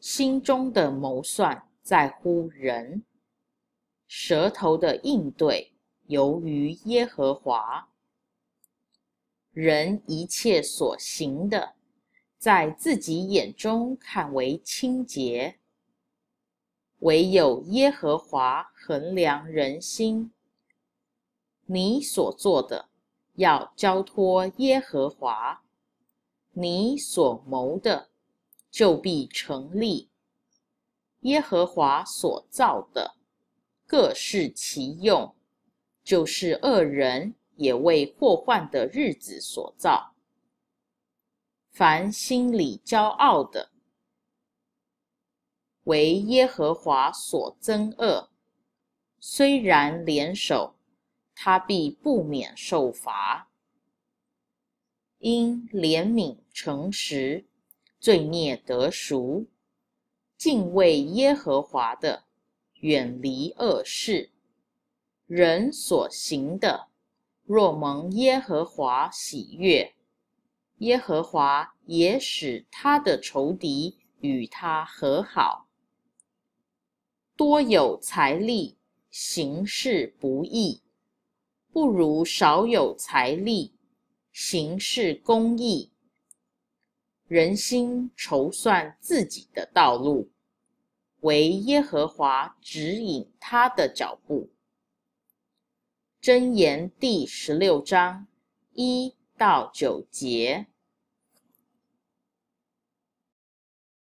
心中的谋算在乎人，舌头的应对由于耶和华。人一切所行的，在自己眼中看为清洁，唯有耶和华衡量人心。你所做的，要交托耶和华；你所谋的，就必成立耶和华所造的，各适其用；就是恶人，也为祸患的日子所造。凡心里骄傲的，为耶和华所憎恶，虽然联手，他必不免受罚。因怜悯诚实。罪孽得赎，敬畏耶和华的，远离恶事。人所行的，若蒙耶和华喜悦，耶和华也使他的仇敌与他和好。多有财力，行事不义，不如少有财力，行事公义。人心筹算自己的道路，唯耶和华指引他的脚步。箴言第十六章一到九节。